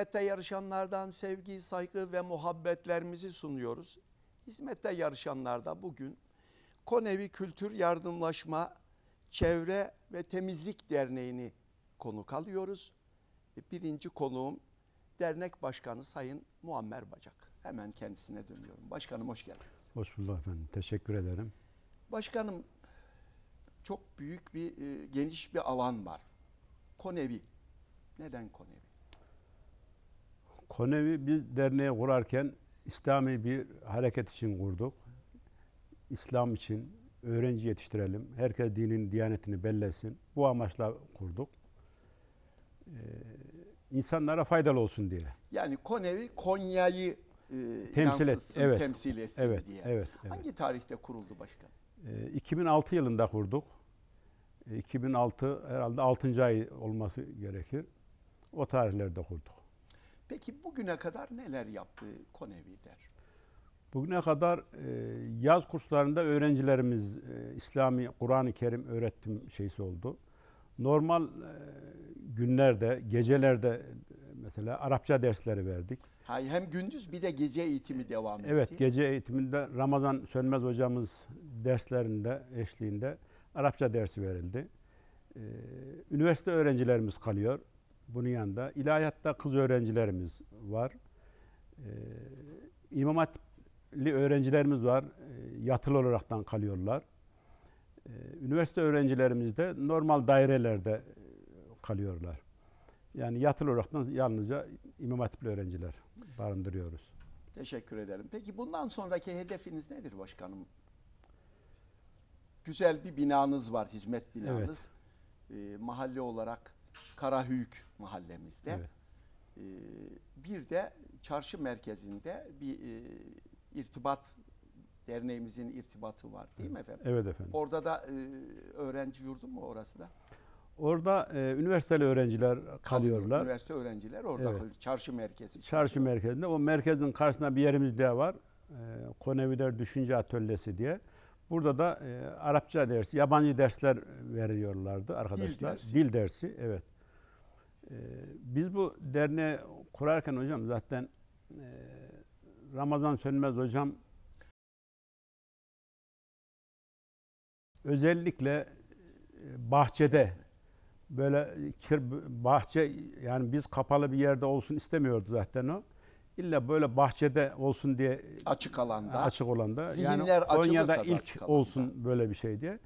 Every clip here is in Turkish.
Hizmette yarışanlardan sevgi, saygı ve muhabbetlerimizi sunuyoruz. Hizmette yarışanlarda bugün Konevi Kültür Yardımlaşma Çevre ve Temizlik Derneği'ni konuk alıyoruz. E, birinci konuğum dernek başkanı Sayın Muammer Bacak. Hemen kendisine dönüyorum. Başkanım hoş geldiniz. Hoş bulduk efendim. Teşekkür ederim. Başkanım çok büyük bir e, geniş bir alan var. Konevi. Neden Konevi? Konevi biz derneği kurarken İslami bir hareket için kurduk. İslam için öğrenci yetiştirelim. Herkes dinin, diyanetini bellesin. Bu amaçla kurduk. Ee, insanlara faydalı olsun diye. Yani Konevi Konya'yı e, temsil et, evet, temsil etsin evet, diye. Evet, evet. Hangi tarihte kuruldu başkan? E, ee, 2006 yılında kurduk. 2006 ee, herhalde 6. ay olması gerekir. O tarihlerde kurduk. Peki bugüne kadar neler yaptı Konevi der? Bugüne kadar e, yaz kurslarında öğrencilerimiz e, İslami Kur'an-ı Kerim öğrettim şeysi oldu. Normal e, günlerde, gecelerde mesela Arapça dersleri verdik. Hayır, hem gündüz bir de gece eğitimi devam etti. Evet, gece eğitiminde Ramazan Sönmez hocamız derslerinde, eşliğinde Arapça dersi verildi. Ee, üniversite öğrencilerimiz kalıyor. Bunun yanında ilahiyatta kız öğrencilerimiz var. Ee, İmam Hatip'li öğrencilerimiz var. E, yatılı olaraktan kalıyorlar. Ee, üniversite öğrencilerimiz de normal dairelerde e, kalıyorlar. Yani yatılı olaraktan yalnızca İmam Hatip'li öğrenciler barındırıyoruz. Teşekkür ederim. Peki bundan sonraki hedefiniz nedir başkanım? Güzel bir binanız var, hizmet binanız. Evet. Ee, mahalle olarak Karahüyük mahallemizde. Evet. E, bir de çarşı merkezinde bir e, irtibat derneğimizin irtibatı var değil mi efendim? Evet efendim. Orada da e, öğrenci yurdu mu orası da? Orada e, üniversiteli öğrenciler kalıyorlar. Üniversite öğrenciler orada evet. çarşı merkezi. Çarşı çünkü. merkezinde. O merkezin karşısında bir yerimiz daha var. E, Konevider Düşünce Atölyesi diye. Burada da e, Arapça dersi, yabancı dersler veriyorlardı arkadaşlar. Dil dersi. Dil dersi, evet. Ee, biz bu derneği kurarken hocam zaten e, Ramazan Sönmez hocam özellikle e, bahçede böyle kir bahçe yani biz kapalı bir yerde olsun istemiyordu zaten o. İlla böyle bahçede olsun diye açık alanda açık olanda Zihinler yani Konya'da ilk olsun alanda. böyle bir şey diye.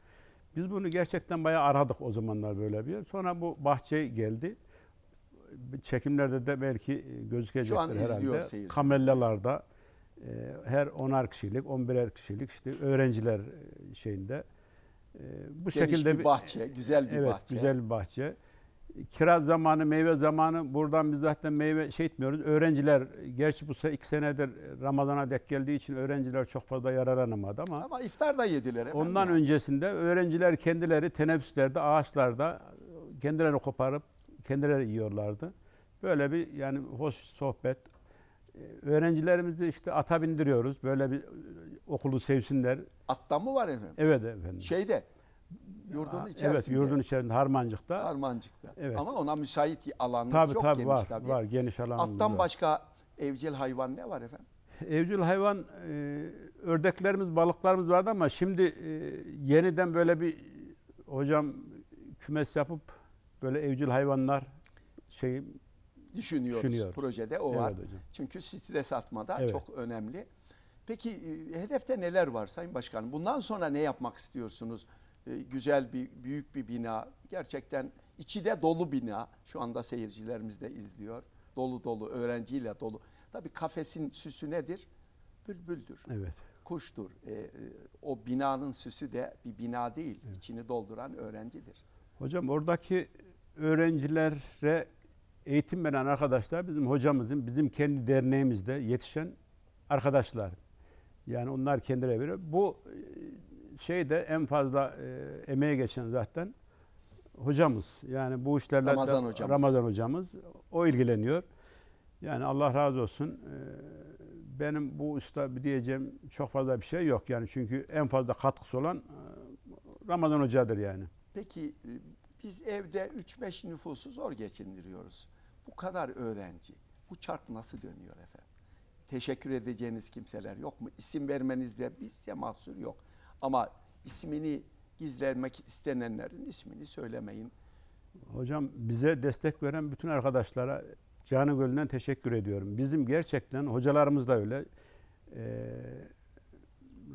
Biz bunu gerçekten bayağı aradık o zamanlar böyle bir Sonra bu bahçe geldi çekimlerde de belki e, gözükecektir Şu an herhalde. Seyir. Kamellalarda e, her onar kişilik, on birer kişilik işte öğrenciler e, şeyinde e, bu Geniş şekilde bir bahçe, güzel bir evet, bahçe. güzel bir bahçe. Kiraz zamanı, meyve zamanı buradan biz zaten meyve şey etmiyoruz. Öğrenciler gerçi bu sene iki senedir Ramazan'a dek geldiği için öğrenciler çok fazla yararlanamadı ama. Ama iftar da yediler. Ondan öncesinde öğrenciler kendileri teneffüslerde, ağaçlarda kendilerini koparıp kendileri yiyorlardı. Böyle bir yani hoş sohbet. Ee, öğrencilerimizi işte ata bindiriyoruz. Böyle bir e, okulu sevsinler. Attan mı var efendim? Evet efendim. Şeyde yurdun içerisinde. Evet yurdun içerisinde Harmancık'ta. Harmancık'ta. Evet. Ama ona müsait alanınız tabii, çok tabii, geniş var, tabii. Var geniş alan. Attan var. başka evcil hayvan ne var efendim? Evcil hayvan e, ördeklerimiz, balıklarımız vardı ama şimdi e, yeniden böyle bir hocam kümes yapıp böyle evcil hayvanlar şey düşünüyoruz. düşünüyoruz. Projede o evet, var. Hocam. Çünkü stres atmada evet. çok önemli. Peki e, hedefte neler var Sayın Başkanım? Bundan sonra ne yapmak istiyorsunuz? E, güzel bir büyük bir bina, gerçekten içi de dolu bina. Şu anda seyircilerimiz de izliyor. Dolu dolu, öğrenciyle dolu. Tabii kafesin süsü nedir? Bülbüldür. Evet. Kuştur. Ee, o binanın süsü de bir bina değil. Evet. İçini dolduran öğrencidir. Hocam oradaki öğrencilere eğitim veren arkadaşlar bizim hocamızın, bizim kendi derneğimizde yetişen arkadaşlar. Yani onlar kendileri veriyor. Bu e, şeyde en fazla e, emeğe geçen zaten hocamız. Yani bu işlerle Ramazan hocamız. Ramazan hocamız. O ilgileniyor. Yani Allah razı olsun. E, benim bu usta diyeceğim çok fazla bir şey yok. Yani çünkü en fazla katkısı olan e, Ramazan hocadır yani. Peki e, biz evde 3-5 nüfusu zor geçindiriyoruz. Bu kadar öğrenci. Bu çark nasıl dönüyor efendim? Teşekkür edeceğiniz kimseler yok mu? İsim vermenizde bizce mahsur yok. Ama ismini gizlemek istenenlerin ismini söylemeyin. Hocam bize destek veren bütün arkadaşlara Canı Gölü'nden teşekkür ediyorum. Bizim gerçekten hocalarımız da öyle. Ee,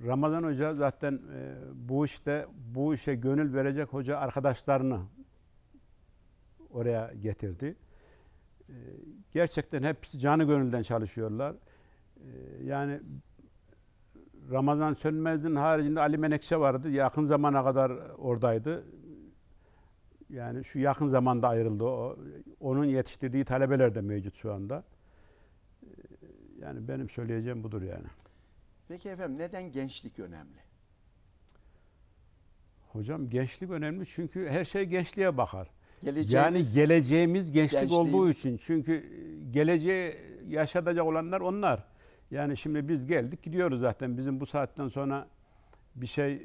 Ramazan Hoca zaten e, bu işte bu işe gönül verecek hoca arkadaşlarını oraya getirdi. Ee, gerçekten hepsi canı gönülden çalışıyorlar. Ee, yani Ramazan Sönmez'in haricinde Ali Menekşe vardı. Yakın zamana kadar oradaydı. Yani şu yakın zamanda ayrıldı o. Onun yetiştirdiği talebeler de mevcut şu anda. Ee, yani benim söyleyeceğim budur yani. Peki efendim neden gençlik önemli? Hocam gençlik önemli çünkü her şey gençliğe bakar. Geleceğimiz, yani geleceğimiz gençlik olduğu için. Çünkü e, geleceği yaşatacak olanlar onlar. Yani şimdi biz geldik gidiyoruz zaten. Bizim bu saatten sonra bir şey e,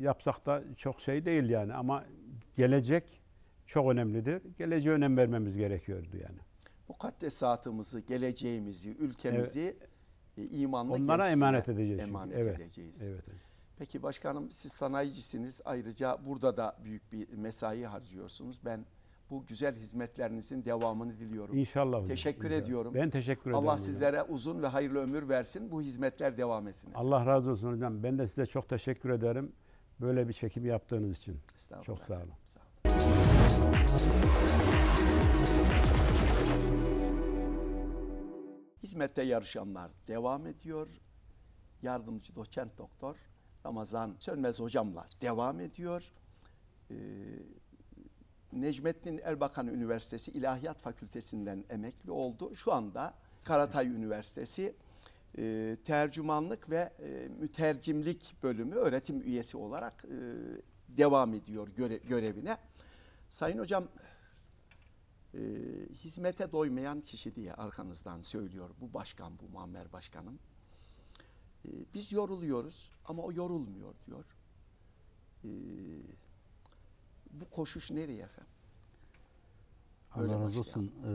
yapsak da çok şey değil yani. Ama gelecek çok önemlidir. Geleceğe önem vermemiz gerekiyordu yani. saatimizi, geleceğimizi, ülkemizi evet. E, imanla Onlara emanet edeceğiz. Emanet evet. edeceğiz. Evet. Peki başkanım siz sanayicisiniz. Ayrıca burada da büyük bir mesai harcıyorsunuz. Ben bu güzel hizmetlerinizin devamını diliyorum. İnşallah hocam. Teşekkür İnşallah. ediyorum. Ben teşekkür ederim. Allah sizlere hocam. uzun ve hayırlı ömür versin. Bu hizmetler devam etsin. Allah razı olsun hocam. Ben de size çok teşekkür ederim. Böyle bir çekim yaptığınız için. Çok sağ olun. Sağ olun. Hizmette yarışanlar devam ediyor. Yardımcı doçent doktor Ramazan Sönmez hocamla devam ediyor. Ee, Necmettin Erbakan Üniversitesi İlahiyat Fakültesinden emekli oldu. Şu anda Karatay Üniversitesi e, tercümanlık ve e, mütercimlik bölümü öğretim üyesi olarak e, devam ediyor göre, görevine. Sayın hocam e, hizmete doymayan kişi diye arkanızdan söylüyor bu başkan, bu Muammer Başkanım. E, biz yoruluyoruz ama o yorulmuyor diyor. E, bu koşuş nereye efendim? Öyle Allah razı olsun. Ee,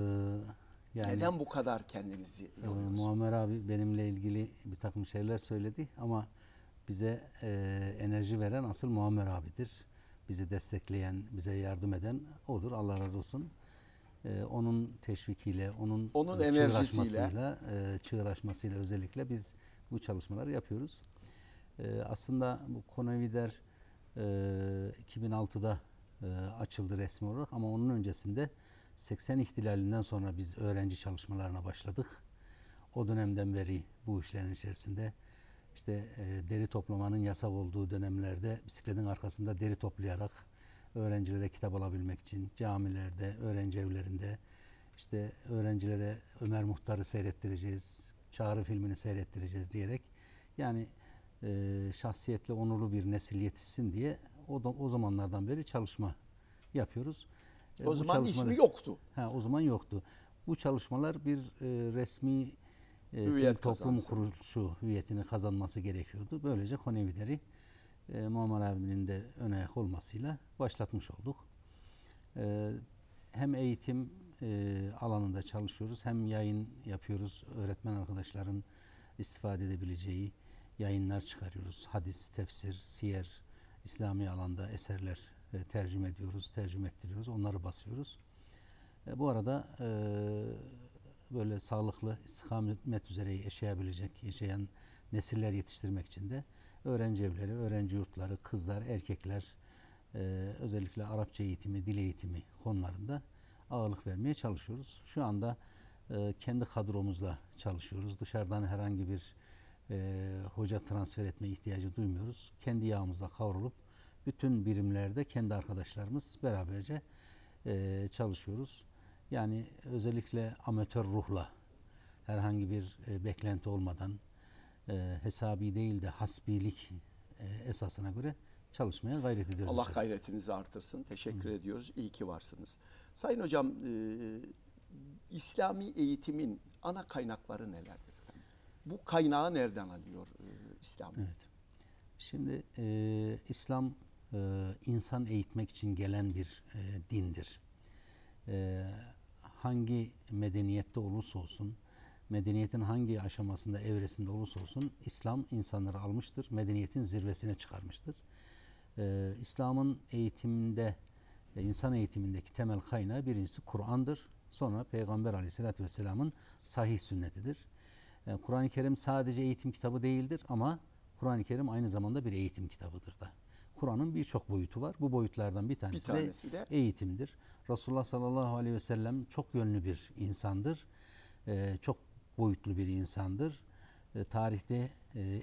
yani, Neden bu kadar kendinizi e, yoruyorsunuz? E, Muammer abi benimle ilgili bir takım şeyler söyledi ama bize e, enerji veren asıl Muammer abidir. Bizi destekleyen, bize yardım eden odur. Allah razı olsun. E, onun teşvikiyle, onun, onun e, enerjisiyle, e, çığırlaşmasıyla özellikle biz bu çalışmaları yapıyoruz. E, aslında bu Konavider e, 2006'da e, açıldı resmi olarak ama onun öncesinde 80 ihtilalinden sonra biz öğrenci çalışmalarına başladık. O dönemden beri bu işlerin içerisinde işte e, deri toplamanın yasak olduğu dönemlerde bisikletin arkasında deri toplayarak öğrencilere kitap alabilmek için camilerde, öğrenci evlerinde işte öğrencilere Ömer Muhtar'ı seyrettireceğiz, Çağrı filmini seyrettireceğiz diyerek yani e, şahsiyetle onurlu bir nesil yetişsin diye o, da, o zamanlardan beri çalışma yapıyoruz. E, o zaman ismi yoktu. Ha, o zaman yoktu. Bu çalışmalar bir e, resmi e, Hüviyet toplum kuruluşu hüviyetini kazanması gerekiyordu. Böylece Konevileri e, Muammer abinin de ön olmasıyla başlatmış olduk. E, hem eğitim e, alanında çalışıyoruz hem yayın yapıyoruz. Öğretmen arkadaşların istifade edebileceği yayınlar çıkarıyoruz. Hadis, tefsir, siyer, İslami alanda eserler e, tercüme ediyoruz, tercüme ettiriyoruz, onları basıyoruz. E, bu arada e, böyle sağlıklı istikamet üzere yaşayabilecek, yaşayan nesiller yetiştirmek için de öğrenci evleri, öğrenci yurtları, kızlar, erkekler, e, özellikle Arapça eğitimi, dil eğitimi konularında ağırlık vermeye çalışıyoruz. Şu anda e, kendi kadromuzla çalışıyoruz. Dışarıdan herhangi bir e, hoca transfer etme ihtiyacı duymuyoruz. Kendi yağımızda kavrulup bütün birimlerde kendi arkadaşlarımız beraberce e, çalışıyoruz. Yani özellikle amatör ruhla herhangi bir e, beklenti olmadan e, hesabi değil de hasbilik e, esasına göre çalışmaya gayret ediyoruz. Allah gayretinizi artırsın. Teşekkür Hı. ediyoruz. İyi ki varsınız. Sayın hocam e, İslami eğitimin ana kaynakları nelerdir? Bu kaynağı nereden alıyor e, İslam? Evet. Şimdi e, İslam e, insan eğitmek için gelen bir e, dindir. E, hangi medeniyette olursa olsun, medeniyetin hangi aşamasında, evresinde olursa olsun İslam insanları almıştır, medeniyetin zirvesine çıkarmıştır. E, İslam'ın eğitiminde, e, insan eğitimindeki temel kaynağı birincisi Kur'an'dır. Sonra Peygamber Aleyhisselatü vesselamın sahih sünnetidir. E, Kur'an-ı Kerim sadece eğitim kitabı değildir ama Kur'an-ı Kerim aynı zamanda bir eğitim kitabıdır da. Kur'an'ın birçok boyutu var. Bu boyutlardan bir tanesi, bir tanesi de, de eğitimdir. Resulullah sallallahu aleyhi ve sellem çok yönlü bir insandır. E, çok boyutlu bir insandır. E, tarihte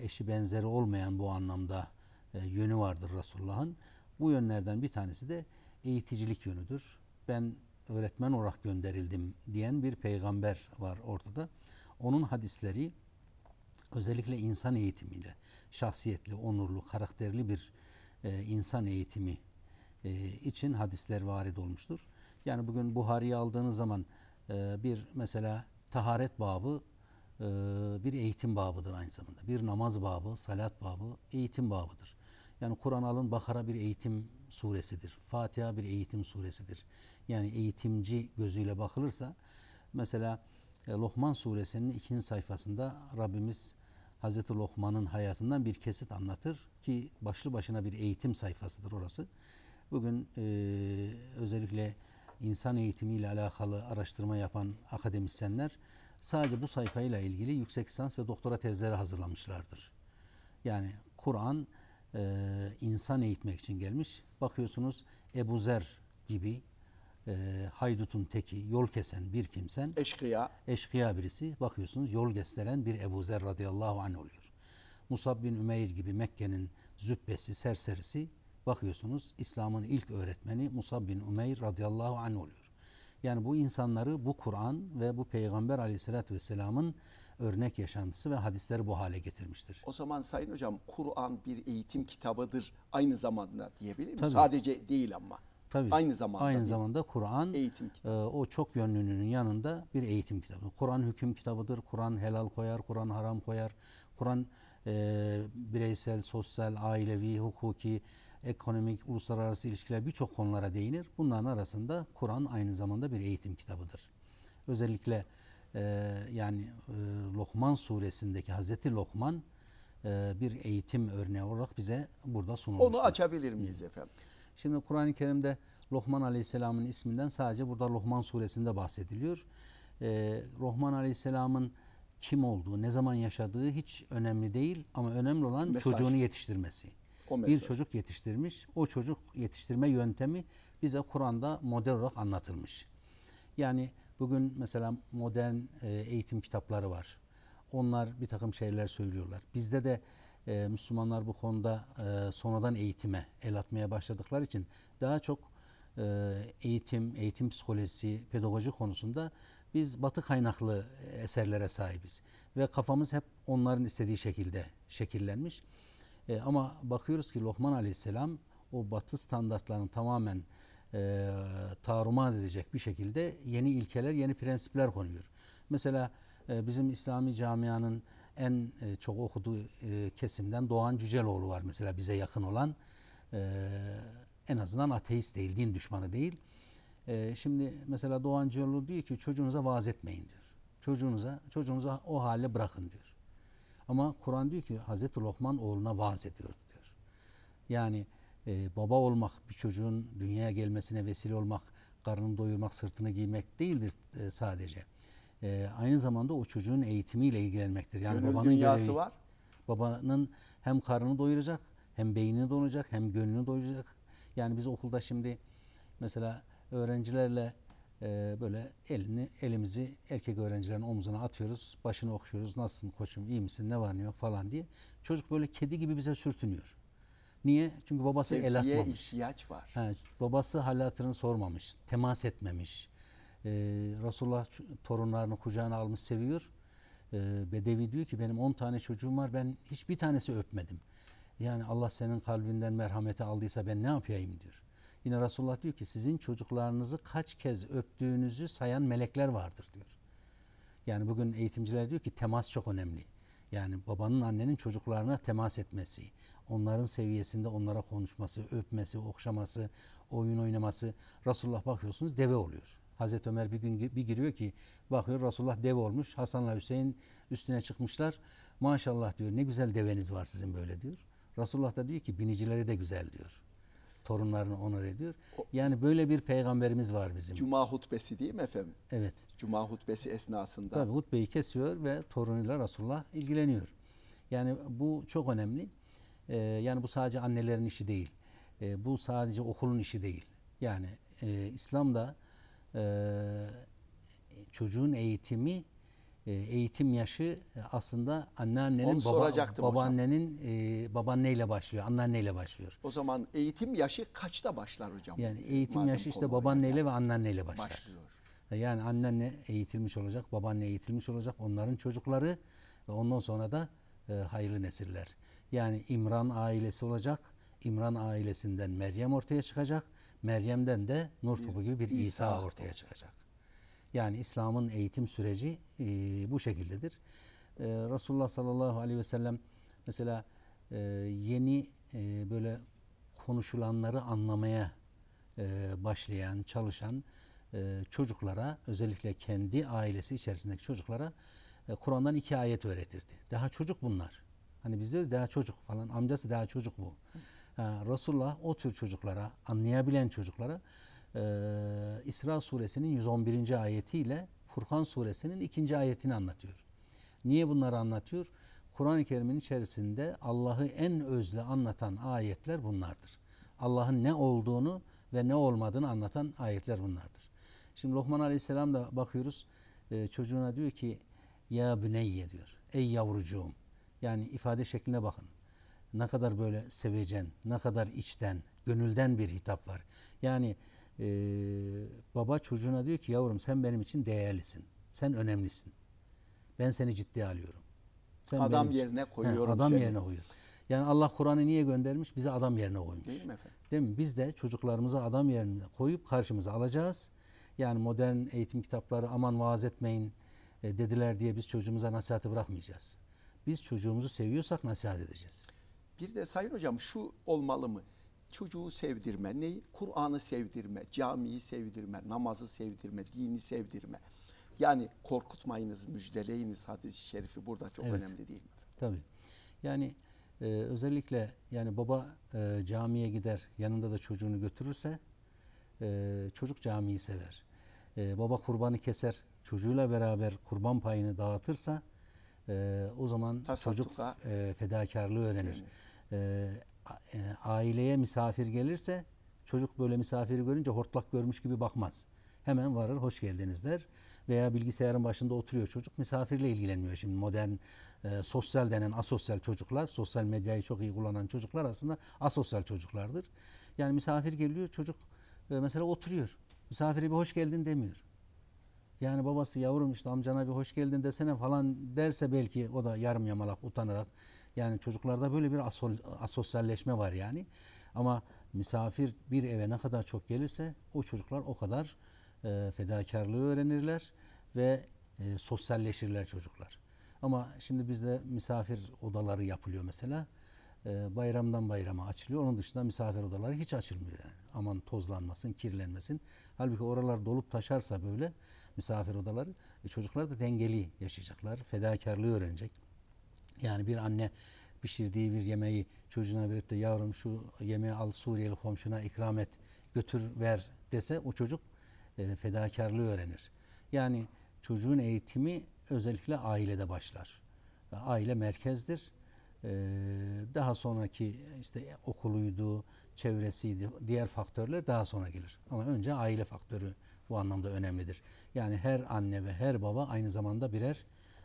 eşi benzeri olmayan bu anlamda yönü vardır Resulullah'ın. Bu yönlerden bir tanesi de eğiticilik yönüdür. Ben öğretmen olarak gönderildim diyen bir peygamber var ortada. Onun hadisleri özellikle insan eğitimiyle şahsiyetli, onurlu, karakterli bir e, insan eğitimi e, için hadisler varid olmuştur. Yani bugün Buhari'yi aldığınız zaman e, bir mesela taharet babı e, bir eğitim babıdır aynı zamanda. Bir namaz babı, salat babı, eğitim babıdır. Yani Kur'an alın Bakara bir eğitim suresidir. Fatiha bir eğitim suresidir. Yani eğitimci gözüyle bakılırsa mesela e, Lokman suresinin ikinci sayfasında Rabbimiz Hazreti Lokman'ın hayatından bir kesit anlatır ki başlı başına bir eğitim sayfasıdır orası. Bugün e, özellikle insan eğitimiyle alakalı araştırma yapan akademisyenler sadece bu sayfayla ilgili yüksek lisans ve doktora tezleri hazırlamışlardır. Yani Kur'an e, insan eğitmek için gelmiş. Bakıyorsunuz Ebu Zer gibi e, haydutun teki, yol kesen bir kimsen, eşkıya, eşkıya birisi bakıyorsunuz yol gösteren bir Ebu Zer radıyallahu anh oluyor. Musab bin Ümeyr gibi Mekke'nin zübbesi, serserisi bakıyorsunuz İslam'ın ilk öğretmeni Musab bin Ümeyr radıyallahu anh oluyor. Yani bu insanları bu Kur'an ve bu Peygamber aleyhissalatü vesselamın örnek yaşantısı ve hadisleri bu hale getirmiştir. O zaman Sayın Hocam Kur'an bir eğitim kitabıdır aynı zamanda diyebilir miyim? Sadece değil ama. Tabii. Aynı zamanda aynı zamanda Kur'an eğitim kitabı. E, o çok yönlünün yanında bir eğitim kitabı. Kur'an hüküm kitabıdır. Kur'an helal koyar, Kur'an haram koyar. Kur'an e, bireysel, sosyal, ailevi, hukuki, ekonomik, uluslararası ilişkiler birçok konulara değinir. Bunların arasında Kur'an aynı zamanda bir eğitim kitabıdır. Özellikle e, yani e, Lokman suresindeki Hazreti Lokman e, bir eğitim örneği olarak bize burada sunulmuştur. Onu açabilir miyiz efendim? Şimdi Kur'an-ı Kerim'de Lohman Aleyhisselam'ın isminden sadece burada Lohman suresinde bahsediliyor. Ee, Lohman Aleyhisselam'ın kim olduğu, ne zaman yaşadığı hiç önemli değil ama önemli olan mesaj. çocuğunu yetiştirmesi. Bir çocuk yetiştirmiş, o çocuk yetiştirme yöntemi bize Kur'an'da model olarak anlatılmış. Yani bugün mesela modern e, eğitim kitapları var. Onlar bir takım şeyler söylüyorlar. Bizde de e, Müslümanlar bu konuda e, sonradan eğitime el atmaya başladıkları için daha çok e, eğitim, eğitim psikolojisi, pedagoji konusunda biz batı kaynaklı eserlere sahibiz. Ve kafamız hep onların istediği şekilde şekillenmiş. E, ama bakıyoruz ki Lokman Aleyhisselam o batı standartlarını tamamen e, tarumar edecek bir şekilde yeni ilkeler, yeni prensipler konuyor. Mesela e, bizim İslami camianın en e, çok okuduğu e, kesimden Doğan Cüceloğlu var mesela bize yakın olan. E, en azından ateist değil, din düşmanı değil. şimdi mesela Doğan Cüceloğlu diyor ki çocuğunuza vaaz etmeyin diyor. Çocuğunuza, çocuğunuza o hale bırakın diyor. Ama Kur'an diyor ki Hazreti Lokman oğluna vaaz ediyor diyor. Yani baba olmak bir çocuğun dünyaya gelmesine vesile olmak, karnını doyurmak, sırtını giymek değildir e, sadece e, aynı zamanda o çocuğun eğitimiyle ilgilenmektir. Yani Gönül babanın dünyası görevi, var. Babanın hem karnını doyuracak, hem beynini doyuracak, hem gönlünü doyuracak. Yani biz okulda şimdi mesela öğrencilerle e, böyle elini elimizi erkek öğrencilerin omzuna atıyoruz. Başını okşuyoruz. Nasılsın koçum iyi misin ne var ne yok falan diye. Çocuk böyle kedi gibi bize sürtünüyor. Niye? Çünkü babası Sevgiye el atmamış. ihtiyaç var. He, babası hal hatırını sormamış. Temas etmemiş e, ee, Resulullah torunlarını kucağına almış seviyor. E, ee, Bedevi diyor ki benim 10 tane çocuğum var ben hiçbir tanesi öpmedim. Yani Allah senin kalbinden merhameti aldıysa ben ne yapayım diyor. Yine Resulullah diyor ki sizin çocuklarınızı kaç kez öptüğünüzü sayan melekler vardır diyor. Yani bugün eğitimciler diyor ki temas çok önemli. Yani babanın annenin çocuklarına temas etmesi, onların seviyesinde onlara konuşması, öpmesi, okşaması, oyun oynaması. Resulullah bakıyorsunuz deve oluyor. Hazreti Ömer bir gün bir giriyor ki bakıyor Resulullah dev olmuş. Hasan'la Hüseyin üstüne çıkmışlar. Maşallah diyor ne güzel deveniz var sizin böyle diyor. Resulullah da diyor ki binicileri de güzel diyor torunlarını onur ediyor. Yani böyle bir peygamberimiz var bizim. Cuma hutbesi değil mi efendim? Evet. Cuma hutbesi esnasında. Tabii hutbeyi kesiyor ve torunuyla Resulullah ilgileniyor. Yani bu çok önemli. Ee, yani bu sadece annelerin işi değil. Ee, bu sadece okulun işi değil. Yani e, İslam'da ee, çocuğun eğitimi e, eğitim yaşı aslında anneannenin baba, babaannenin e, babaanneyle başlıyor. Anneanneyle başlıyor. O zaman eğitim yaşı kaçta başlar hocam? Yani eğitim Madem yaşı işte babaanneyle yani. ve anneanneyle başlar. Başlıyor. E, yani anneanne eğitilmiş olacak, babaanne eğitilmiş olacak. Onların çocukları ve ondan sonra da e, hayırlı nesiller. Yani İmran ailesi olacak. İmran ailesinden Meryem ortaya çıkacak. Meryem'den de nur topu gibi bir İsa, İsa ortaya çıkacak. Yani İslam'ın eğitim süreci e, bu şekildedir. E, Resulullah sallallahu aleyhi ve sellem mesela e, yeni e, böyle konuşulanları anlamaya e, başlayan, çalışan e, çocuklara özellikle kendi ailesi içerisindeki çocuklara e, Kur'an'dan iki ayet öğretirdi. Daha çocuk bunlar. Hani biz diyoruz daha çocuk falan amcası daha çocuk bu. Ha, Resulullah o tür çocuklara, anlayabilen çocuklara e, İsra suresinin 111. ayetiyle Furkan suresinin 2. ayetini anlatıyor. Niye bunları anlatıyor? Kur'an-ı Kerim'in içerisinde Allah'ı en özle anlatan ayetler bunlardır. Allah'ın ne olduğunu ve ne olmadığını anlatan ayetler bunlardır. Şimdi Lokman Aleyhisselam da bakıyoruz e, çocuğuna diyor ki ya büneyye diyor. Ey yavrucuğum. Yani ifade şekline bakın ne kadar böyle sevecen, ne kadar içten, gönülden bir hitap var. Yani e, baba çocuğuna diyor ki yavrum sen benim için değerlisin. Sen önemlisin. Ben seni ciddiye alıyorum. Sen adam yerine için, koyuyorum he, adam seni. yerine koyuyor. Yani Allah Kur'an'ı niye göndermiş? Bizi adam yerine koymuş. Değil mi efendim? Değil mi? Biz de çocuklarımızı adam yerine koyup karşımıza alacağız. Yani modern eğitim kitapları aman vaaz etmeyin e, dediler diye biz çocuğumuza nasihati bırakmayacağız. Biz çocuğumuzu seviyorsak nasihat edeceğiz. Bir de Sayın Hocam şu olmalı mı? Çocuğu sevdirme, neyi? Kur'an'ı sevdirme, camiyi sevdirme, namazı sevdirme, dini sevdirme. Yani korkutmayınız, müjdeleyiniz hadis-i şerifi burada çok evet. önemli değil mi? Tabii. Yani e, özellikle yani baba e, camiye gider, yanında da çocuğunu götürürse e, çocuk camiyi sever. E, baba kurbanı keser, çocuğuyla beraber kurban payını dağıtırsa e, o zaman Tasattuka. çocuk e, fedakarlığı öğrenir. Evet. Ee, e, aileye misafir gelirse çocuk böyle misafiri görünce hortlak görmüş gibi bakmaz. Hemen varır hoş geldiniz der. Veya bilgisayarın başında oturuyor çocuk misafirle ilgilenmiyor. Şimdi modern e, sosyal denen asosyal çocuklar, sosyal medyayı çok iyi kullanan çocuklar aslında asosyal çocuklardır. Yani misafir geliyor çocuk e, mesela oturuyor. Misafire bir hoş geldin demiyor. Yani babası yavrum işte amcana bir hoş geldin desene falan derse belki o da yarım yamalak utanarak yani çocuklarda böyle bir aso asosyalleşme var yani. Ama misafir bir eve ne kadar çok gelirse o çocuklar o kadar e, fedakarlığı öğrenirler ve e, sosyalleşirler çocuklar. Ama şimdi bizde misafir odaları yapılıyor mesela. E, bayramdan bayrama açılıyor. Onun dışında misafir odaları hiç açılmıyor yani. Aman tozlanmasın, kirlenmesin. Halbuki oralar dolup taşarsa böyle misafir odaları e, çocuklar da dengeli yaşayacaklar, fedakarlığı öğrenecek. Yani bir anne pişirdiği bir yemeği çocuğuna verip de yavrum şu yemeği al Suriyeli komşuna ikram et götür ver dese o çocuk e, fedakarlığı öğrenir. Yani çocuğun eğitimi özellikle ailede başlar. Aile merkezdir. E, daha sonraki işte okuluydu, çevresiydi, diğer faktörler daha sonra gelir. Ama önce aile faktörü bu anlamda önemlidir. Yani her anne ve her baba aynı zamanda birer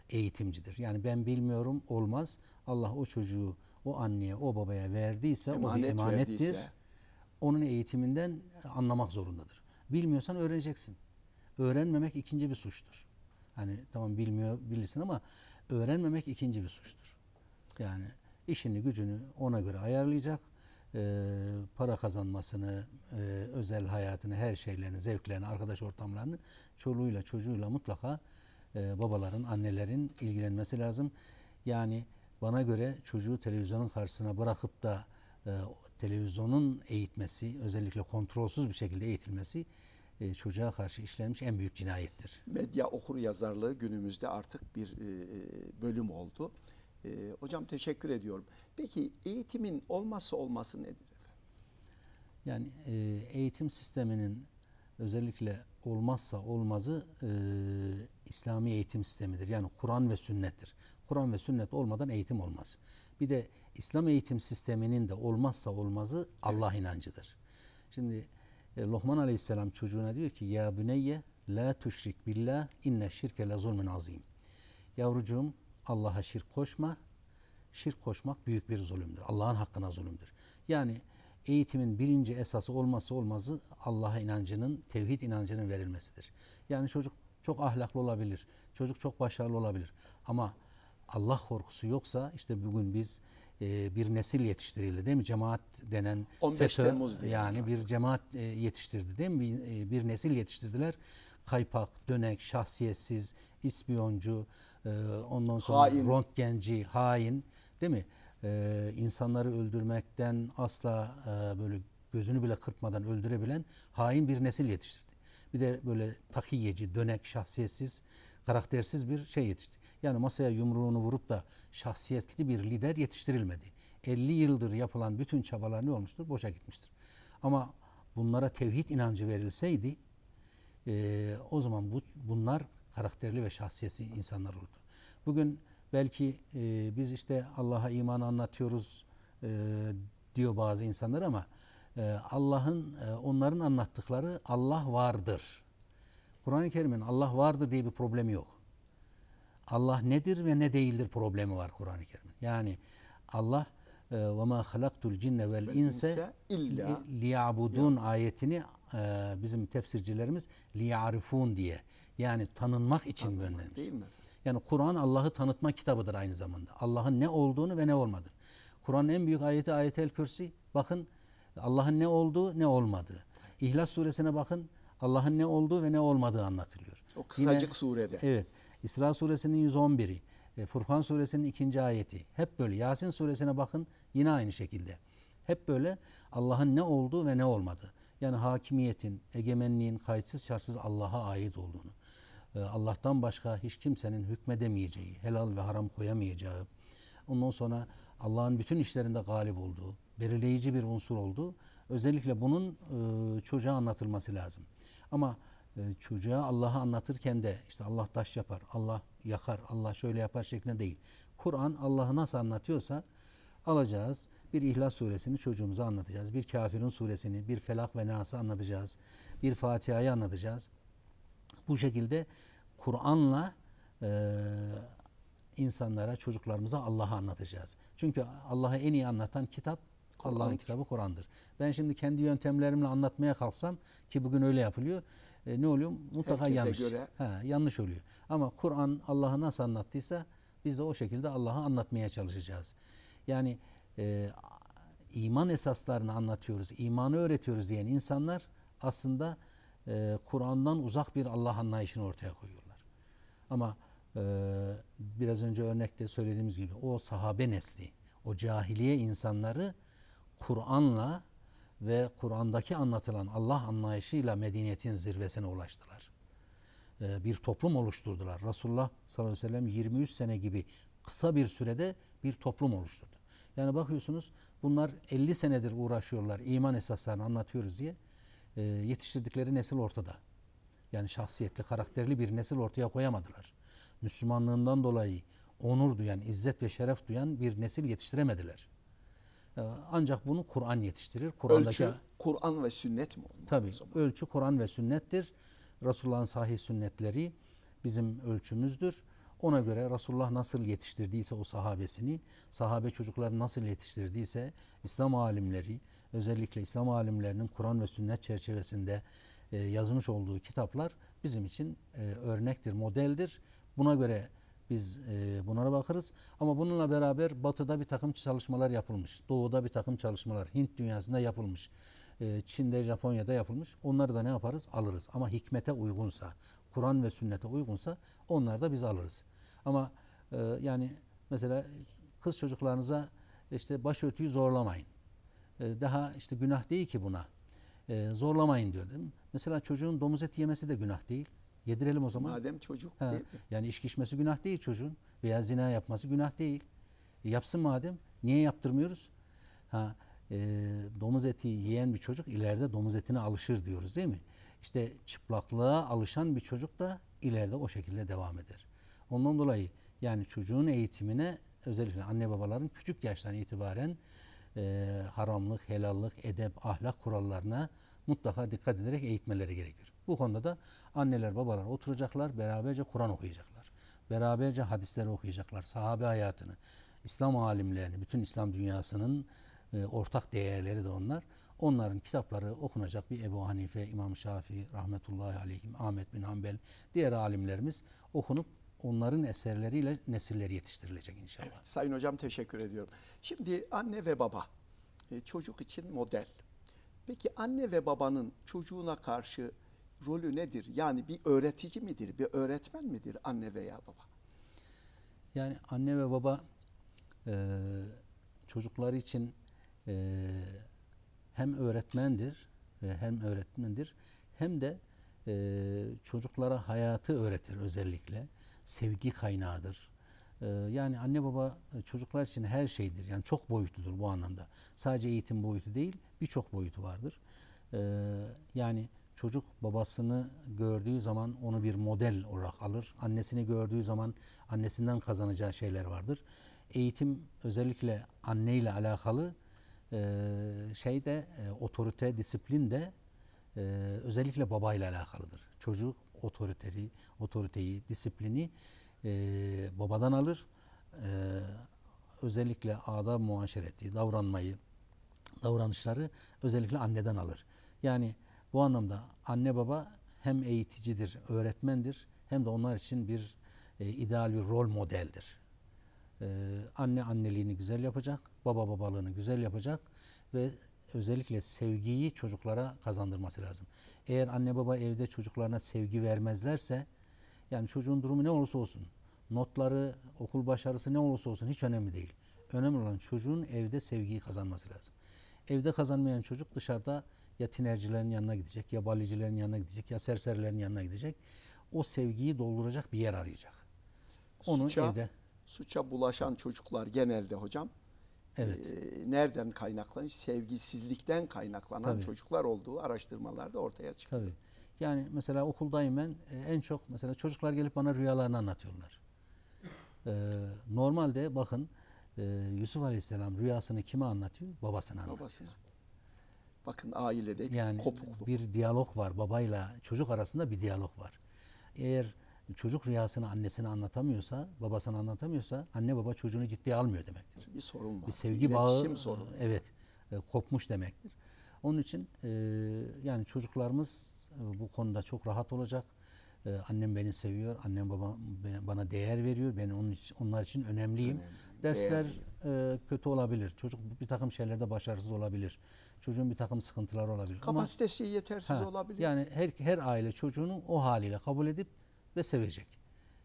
eğitimcidir. Yani ben bilmiyorum olmaz. Allah o çocuğu o anneye o babaya verdiyse emanet o bir emanettir. Verdiyse. Onun eğitiminden anlamak zorundadır. Bilmiyorsan öğreneceksin. Öğrenmemek ikinci bir suçtur. Hani tamam bilmiyor bilirsin ama öğrenmemek ikinci bir suçtur. Yani işini gücünü ona göre ayarlayacak. E, para kazanmasını, e, özel hayatını, her şeylerini, zevklerini, arkadaş ortamlarını çoluğuyla çocuğuyla mutlaka e, babaların, annelerin ilgilenmesi lazım. Yani bana göre çocuğu televizyonun karşısına bırakıp da e, televizyonun eğitmesi, özellikle kontrolsüz bir şekilde eğitilmesi e, çocuğa karşı işlenmiş en büyük cinayettir. Medya okur yazarlığı günümüzde artık bir bölüm oldu. hocam teşekkür ediyorum. Peki eğitimin olması olması nedir efendim? Yani eğitim sisteminin özellikle olmazsa olmazı e, İslami eğitim sistemidir. Yani Kur'an ve sünnettir. Kur'an ve sünnet olmadan eğitim olmaz. Bir de İslam eğitim sisteminin de olmazsa olmazı evet. Allah inancıdır. Şimdi e, Lohman Aleyhisselam çocuğuna diyor ki ya büneyye la tuşrik billah inne şirke la zulmün azim. Yavrucuğum Allah'a şirk koşma. Şirk koşmak büyük bir zulümdür. Allah'ın hakkına zulümdür. Yani eğitimin birinci esası olması olmazı Allah'a inancının, tevhid inancının verilmesidir. Yani çocuk çok ahlaklı olabilir, çocuk çok başarılı olabilir ama Allah korkusu yoksa işte bugün biz e, bir nesil yetiştirildi değil mi? Cemaat denen 15 FETÖ, Temmuz yani, yani bir cemaat e, yetiştirdi değil mi? Bir, e, bir nesil yetiştirdiler. Kaypak, dönek, şahsiyetsiz, ispiyoncu, e, ondan sonra hain. röntgenci, hain değil mi? e, insanları öldürmekten asla e, böyle gözünü bile kırpmadan öldürebilen hain bir nesil yetiştirdi. Bir de böyle takiyeci, dönek, şahsiyetsiz, karaktersiz bir şey yetiştirdi. Yani masaya yumruğunu vurup da şahsiyetli bir lider yetiştirilmedi. 50 yıldır yapılan bütün çabalar ne olmuştur? Boşa gitmiştir. Ama bunlara tevhid inancı verilseydi e, o zaman bu, bunlar karakterli ve şahsiyetli insanlar olurdu. Bugün Belki e, biz işte Allah'a iman anlatıyoruz e, diyor bazı insanlar ama e, Allah'ın e, onların anlattıkları Allah vardır. Kur'an-ı Kerim'in Allah vardır diye bir problemi yok. Allah nedir ve ne değildir problemi var Kur'an-ı Kerim'in. Yani Allah e, ve ma halaktul cinne vel insa liyabudun ayetini e, bizim tefsircilerimiz liyarifun diye yani tanınmak için göndermiş. Değil mi? Yani Kur'an Allah'ı tanıtma kitabıdır aynı zamanda. Allah'ın ne olduğunu ve ne olmadığını. Kur'an'ın en büyük ayeti ayetel kürsi. Bakın Allah'ın ne olduğu ne olmadığı. İhlas suresine bakın Allah'ın ne olduğu ve ne olmadığı anlatılıyor. O kısacık Yine, surede. Evet. İsra suresinin 111'i. E, Furkan suresinin ikinci ayeti. Hep böyle. Yasin suresine bakın yine aynı şekilde. Hep böyle Allah'ın ne olduğu ve ne olmadığı. Yani hakimiyetin, egemenliğin kayıtsız şartsız Allah'a ait olduğunu. Ee, Allah'tan başka hiç kimsenin hükmedemeyeceği, helal ve haram koyamayacağı, ondan sonra Allah'ın bütün işlerinde galip olduğu, belirleyici bir unsur olduğu, özellikle bunun e, çocuğa anlatılması lazım. Ama e, çocuğa Allah'ı anlatırken de işte Allah taş yapar, Allah yakar, Allah şöyle yapar şeklinde değil. Kur'an Allah'ı nasıl anlatıyorsa alacağız. Bir İhlas suresini çocuğumuza anlatacağız. Bir kafirin suresini, bir Felak ve Nas'ı anlatacağız. Bir Fatiha'yı anlatacağız. Bu şekilde Kur'an'la e, insanlara, çocuklarımıza Allah'ı anlatacağız. Çünkü Allah'ı en iyi anlatan kitap Allah'ın kitabı Kur'an'dır. Ben şimdi kendi yöntemlerimle anlatmaya kalksam ki bugün öyle yapılıyor. E, ne oluyor? Mutlaka Herkese yanlış. Göre. Ha, yanlış oluyor. Ama Kur'an Allah'ı nasıl anlattıysa biz de o şekilde Allah'ı anlatmaya çalışacağız. Yani e, iman esaslarını anlatıyoruz, imanı öğretiyoruz diyen insanlar aslında e, Kur'an'dan uzak bir Allah anlayışını ortaya koyuyorlar. Ama e, biraz önce örnekte söylediğimiz gibi o sahabe nesli, o cahiliye insanları Kur'an'la ve Kur'an'daki anlatılan Allah anlayışıyla medeniyetin zirvesine ulaştılar. E, bir toplum oluşturdular. Resulullah sallallahu aleyhi ve sellem 23 sene gibi kısa bir sürede bir toplum oluşturdu. Yani bakıyorsunuz bunlar 50 senedir uğraşıyorlar iman esaslarını anlatıyoruz diye. E, yetiştirdikleri nesil ortada. Yani şahsiyetli, karakterli bir nesil ortaya koyamadılar. Müslümanlığından dolayı onur duyan, izzet ve şeref duyan bir nesil yetiştiremediler. E, ancak bunu Kur'an yetiştirir. Kur'an'daki ölçü Kur'an ve sünnet mi? Tabii. Ölçü Kur'an ve sünnettir. Resulullah'ın sahih sünnetleri bizim ölçümüzdür. Ona göre Resulullah nasıl yetiştirdiyse o sahabesini, sahabe çocukları nasıl yetiştirdiyse İslam alimleri, özellikle İslam alimlerinin Kur'an ve sünnet çerçevesinde e, yazmış olduğu kitaplar bizim için e, örnektir, modeldir. Buna göre biz e, bunlara bakarız. Ama bununla beraber batıda bir takım çalışmalar yapılmış. Doğuda bir takım çalışmalar Hint dünyasında yapılmış. E, Çin'de, Japonya'da yapılmış. Onları da ne yaparız? Alırız. Ama hikmete uygunsa, Kur'an ve sünnete uygunsa onları da biz alırız. Ama e, yani mesela kız çocuklarınıza işte başörtüyü zorlamayın. Ee, daha işte günah değil ki buna. Ee, zorlamayın diyor değil mi? Mesela çocuğun domuz eti yemesi de günah değil. Yedirelim o zaman. Madem çocuk ha, değil mi? Yani içki günah değil çocuğun. Veya zina yapması günah değil. E, yapsın madem. Niye yaptırmıyoruz? Ha, e, domuz eti yiyen bir çocuk ileride domuz etine alışır diyoruz değil mi? İşte çıplaklığa alışan bir çocuk da ileride o şekilde devam eder. Ondan dolayı yani çocuğun eğitimine özellikle anne babaların küçük yaştan itibaren e, haramlık, helallık, edep, ahlak kurallarına mutlaka dikkat ederek eğitmeleri gerekir. Bu konuda da anneler babalar oturacaklar, beraberce Kur'an okuyacaklar. Beraberce hadisleri okuyacaklar, sahabe hayatını, İslam alimlerini, bütün İslam dünyasının e, ortak değerleri de onlar. Onların kitapları okunacak bir Ebu Hanife, İmam Şafii, rahmetullahi aleyhim, Ahmet bin Hanbel, diğer alimlerimiz okunup onların eserleriyle nesiller yetiştirilecek inşallah. Evet, Sayın Hocam teşekkür ediyorum. Şimdi anne ve baba e, çocuk için model. Peki anne ve babanın çocuğuna karşı rolü nedir? Yani bir öğretici midir, bir öğretmen midir anne veya baba? Yani anne ve baba e, çocukları için e, hem öğretmendir, e, hem öğretmendir, hem de e, çocuklara hayatı öğretir özellikle sevgi kaynağıdır. Ee, yani anne baba e, çocuklar için her şeydir. Yani çok boyutludur bu anlamda. Sadece eğitim boyutu değil birçok boyutu vardır. Ee, yani çocuk babasını gördüğü zaman onu bir model olarak alır. Annesini gördüğü zaman annesinden kazanacağı şeyler vardır. Eğitim özellikle anneyle alakalı e, şey de e, otorite, disiplin de özellikle babayla alakalıdır. Çocuk otoriteri, otoriteyi, disiplini e, babadan alır. E, özellikle ada muaşereti, davranmayı, davranışları özellikle anneden alır. Yani bu anlamda anne baba hem eğiticidir, öğretmendir hem de onlar için bir e, ideal bir rol modeldir. E, anne anneliğini güzel yapacak, baba babalığını güzel yapacak ve özellikle sevgiyi çocuklara kazandırması lazım. Eğer anne baba evde çocuklarına sevgi vermezlerse yani çocuğun durumu ne olursa olsun notları, okul başarısı ne olursa olsun hiç önemli değil. Önemli olan çocuğun evde sevgiyi kazanması lazım. Evde kazanmayan çocuk dışarıda ya tinercilerin yanına gidecek, ya balicilerin yanına gidecek, ya serserilerin yanına gidecek. O sevgiyi dolduracak bir yer arayacak. Onu suça, evde... Suça bulaşan çocuklar genelde hocam Evet. E, nereden kaynaklanıyor? Sevgisizlikten kaynaklanan Tabii. çocuklar olduğu araştırmalarda ortaya çıkıyor. Tabii. Yani mesela okuldayım ben e, en çok mesela çocuklar gelip bana rüyalarını anlatıyorlar. Ee, normalde bakın e, Yusuf Aleyhisselam rüyasını kime anlatıyor? Babasına anlatıyor. Babasına. Bakın ailede bir kopukluk. Bir diyalog var babayla çocuk arasında bir diyalog var. Eğer çocuk rüyasını annesine anlatamıyorsa, babasına anlatamıyorsa anne baba çocuğunu ciddiye almıyor demektir. Bir sorun var. Bir sevgi İletişim bağı sorunu. evet e, kopmuş demektir. Onun için e, yani çocuklarımız e, bu konuda çok rahat olacak. annem beni seviyor, annem baba bana değer veriyor. Ben onun için, onlar için önemliyim. Önemli. Dersler değer. kötü olabilir. Çocuk bir takım şeylerde başarısız olabilir. Çocuğun bir takım sıkıntıları olabilir. Kapasitesi Ama, yetersiz ha, olabilir. Yani her her aile çocuğunu o haliyle kabul edip ve sevecek.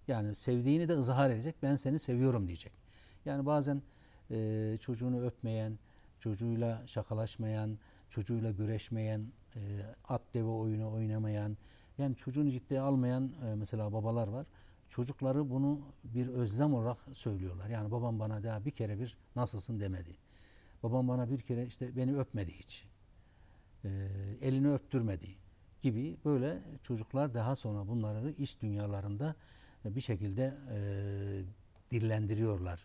Yani sevdiğini de ızhar edecek. Ben seni seviyorum diyecek. Yani bazen e, çocuğunu öpmeyen, çocuğuyla şakalaşmayan, çocuğuyla güreşmeyen, e, at deve oyunu oynamayan, yani çocuğunu ciddiye almayan e, mesela babalar var. Çocukları bunu bir özlem olarak söylüyorlar. Yani babam bana daha bir kere bir nasılsın demedi. Babam bana bir kere işte beni öpmedi hiç. E, elini öptürmedi gibi böyle çocuklar daha sonra bunları iş dünyalarında e, bir şekilde e, dillendiriyorlar.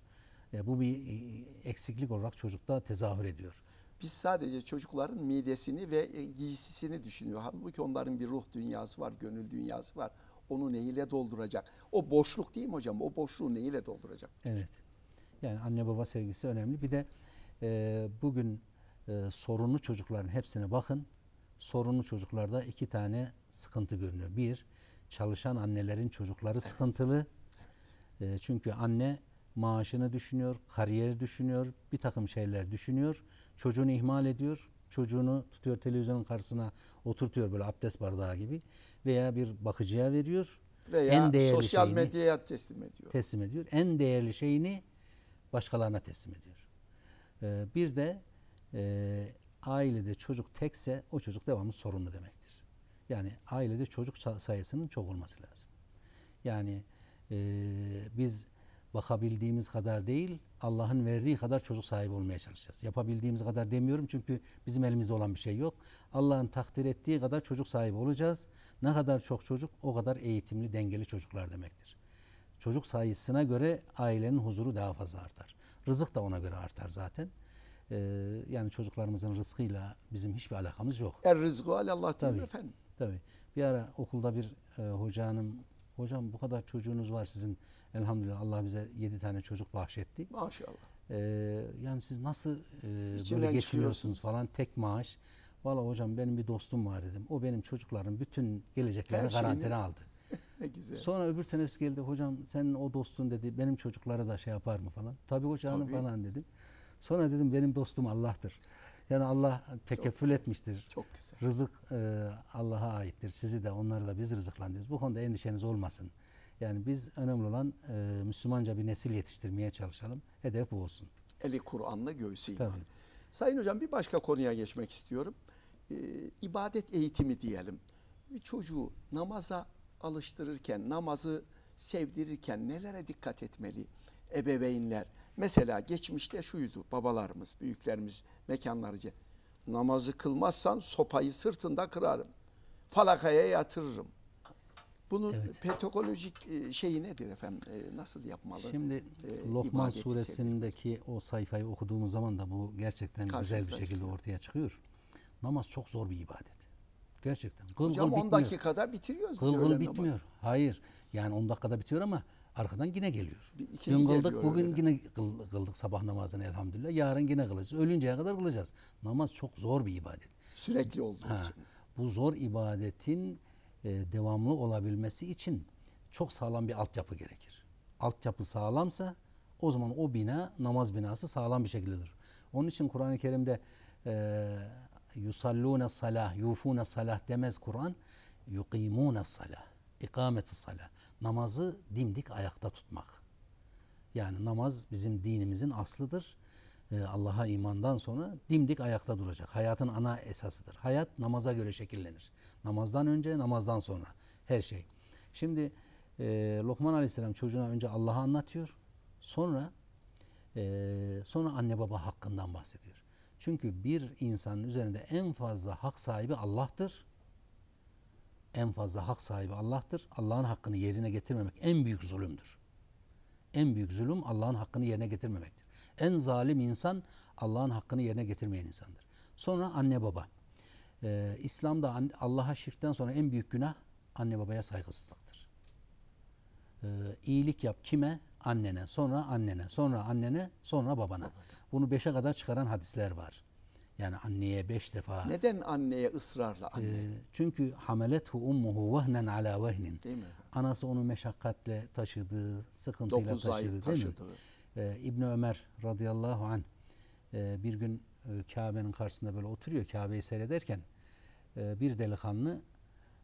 E, bu bir e, eksiklik olarak çocukta tezahür ediyor. Biz sadece çocukların midesini ve e, giysisini düşünüyor. Halbuki onların bir ruh dünyası var, gönül dünyası var. Onu neyle dolduracak? O boşluk değil mi hocam? O boşluğu neyle dolduracak? Evet. Yani anne baba sevgisi önemli. Bir de e, bugün e, sorunlu çocukların hepsine bakın sorunlu çocuklarda iki tane sıkıntı görünüyor. Bir, çalışan annelerin çocukları evet. sıkıntılı. Evet. Ee, çünkü anne maaşını düşünüyor, kariyeri düşünüyor, bir takım şeyler düşünüyor. Çocuğunu ihmal ediyor. Çocuğunu tutuyor televizyonun karşısına oturtuyor böyle abdest bardağı gibi veya bir bakıcıya veriyor. Veya en değerli sosyal şeyini, medyaya teslim ediyor. Teslim ediyor. En değerli şeyini başkalarına teslim ediyor. Ee, bir de e, ailede çocuk tekse o çocuk devamlı sorunlu demektir. Yani ailede çocuk sayısının çok olması lazım. Yani e, biz bakabildiğimiz kadar değil Allah'ın verdiği kadar çocuk sahibi olmaya çalışacağız. Yapabildiğimiz kadar demiyorum çünkü bizim elimizde olan bir şey yok. Allah'ın takdir ettiği kadar çocuk sahibi olacağız. Ne kadar çok çocuk o kadar eğitimli dengeli çocuklar demektir. Çocuk sayısına göre ailenin huzuru daha fazla artar. Rızık da ona göre artar zaten. Ee, yani çocuklarımızın rızkıyla bizim hiçbir alakamız yok. Er rızkı allah tabi efendim. Tabi Bir ara okulda bir e, hoca hocam bu kadar çocuğunuz var sizin elhamdülillah Allah bize yedi tane çocuk bahşetti. Maşallah. E, yani siz nasıl e, böyle geçiriyorsunuz falan tek maaş. Valla hocam benim bir dostum var dedim. O benim çocukların bütün geleceklerini garantine aldı. ne güzel. Sonra öbür teneffüs geldi. Hocam senin o dostun dedi benim çocuklara da şey yapar mı falan. Tabii hoca hanım falan dedim. Sonra dedim benim dostum Allah'tır. Yani Allah tekeffül çok etmiştir. Çok güzel. Rızık e, Allah'a aittir. Sizi de onları da biz rızıklandırıyoruz. Bu konuda endişeniz olmasın. Yani biz önemli olan e, Müslümanca bir nesil yetiştirmeye çalışalım. Hedef bu olsun. Eli Kur'an'la göğsü iman. Tabii. Sayın hocam bir başka konuya geçmek istiyorum. E, ibadet eğitimi diyelim. Bir çocuğu namaza alıştırırken, namazı sevdirirken nelere dikkat etmeli ebeveynler? Mesela geçmişte şuydu babalarımız, büyüklerimiz mekanlarca. Namazı kılmazsan sopayı sırtında kırarım. Falakaya yatırırım. Bunun evet. pedagoglojik e, şeyi nedir efendim? E, nasıl yapmalı? Şimdi e, Lokman suresindeki sebebi. o sayfayı okuduğumuz zaman da bu gerçekten Karşımıza güzel bir şekilde çıkıyor. ortaya çıkıyor. Namaz çok zor bir ibadet. Gerçekten. Kıl Hocam kıl 10 bitmiyor. dakikada bitiriyoruz. Kıl kıl bitmiyor. Namaz. Hayır. Yani 10 dakikada bitiyor ama Arkadan yine geliyor. Dün kıldık, bugün öyle. yine kıldık sabah namazını elhamdülillah. Yarın yine kılacağız. Ölünceye kadar kılacağız. Namaz çok zor bir ibadet. Sürekli olduğu ha, için. Bu zor ibadetin e, devamlı olabilmesi için çok sağlam bir altyapı gerekir. Altyapı sağlamsa o zaman o bina namaz binası sağlam bir şekildedir. Onun için Kur'an-ı Kerim'de e, yusallune salah, yufune salah demez Kur'an. Yukimune salah, ikameti salah namazı dimdik ayakta tutmak. Yani namaz bizim dinimizin aslıdır. Ee, Allah'a imandan sonra dimdik ayakta duracak. Hayatın ana esasıdır. Hayat namaza göre şekillenir. Namazdan önce, namazdan sonra her şey. Şimdi e, Lokman Aleyhisselam çocuğuna önce Allah'ı anlatıyor. Sonra e, sonra anne baba hakkından bahsediyor. Çünkü bir insanın üzerinde en fazla hak sahibi Allah'tır en fazla hak sahibi Allah'tır. Allah'ın hakkını yerine getirmemek en büyük zulümdür. En büyük zulüm Allah'ın hakkını yerine getirmemektir. En zalim insan Allah'ın hakkını yerine getirmeyen insandır. Sonra anne baba. Ee, İslam'da Allah'a şirkten sonra en büyük günah anne babaya saygısızlıktır. Ee, iyilik yap kime? Annene, sonra annene, sonra annene, sonra babana. Bunu beşe kadar çıkaran hadisler var. Yani anneye beş defa. Neden anneye ısrarla anne? E, çünkü hamelethu ummuhu vehnen ala vehnin. Değil mi? Anası onu meşakkatle taşıdı, sıkıntıyla Dokuz taşıdı, ay taşıdı. Değil mi? E, İbni Ömer radıyallahu an e, bir gün e, Kabe'nin karşısında böyle oturuyor Kabe'yi seyrederken e, bir delikanlı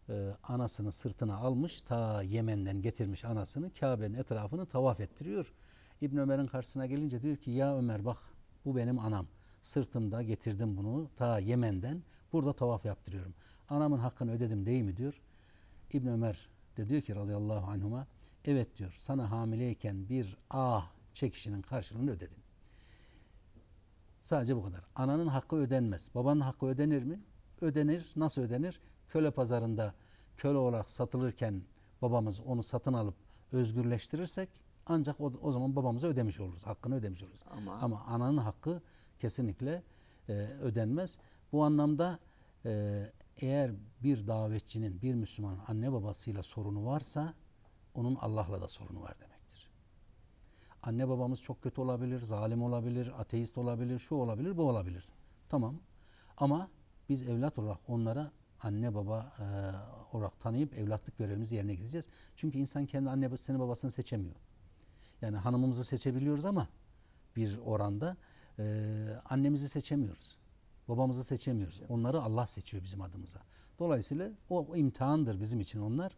e, anasını sırtına almış ta Yemen'den getirmiş anasını Kabe'nin etrafını tavaf ettiriyor. İbn Ömer'in karşısına gelince diyor ki ya Ömer bak bu benim anam. Sırtımda getirdim bunu ta Yemen'den. Burada tavaf yaptırıyorum. Anamın hakkını ödedim değil mi diyor. İbn Ömer de diyor ki radıyallahu anhuma evet diyor sana hamileyken bir ah çekişinin karşılığını ödedim. Sadece bu kadar. Ananın hakkı ödenmez. Babanın hakkı ödenir mi? Ödenir. Nasıl ödenir? Köle pazarında köle olarak satılırken babamız onu satın alıp özgürleştirirsek ancak o, o zaman babamıza ödemiş oluruz. Hakkını ödemiş oluruz. Ama, Ama ananın hakkı kesinlikle e, ödenmez. Bu anlamda e, eğer bir davetçinin, bir Müslümanın anne babasıyla sorunu varsa onun Allah'la da sorunu var demektir. Anne babamız çok kötü olabilir, zalim olabilir, ateist olabilir, şu olabilir, bu olabilir. Tamam. Ama biz evlat olarak onlara anne baba e, olarak tanıyıp evlatlık görevimizi yerine gideceğiz. Çünkü insan kendi anne babasını babasını seçemiyor. Yani hanımımızı seçebiliyoruz ama bir oranda ee, annemizi seçemiyoruz. Babamızı seçemiyoruz. seçemiyoruz. Onları Allah seçiyor bizim adımıza. Dolayısıyla o, o imtihandır bizim için onlar.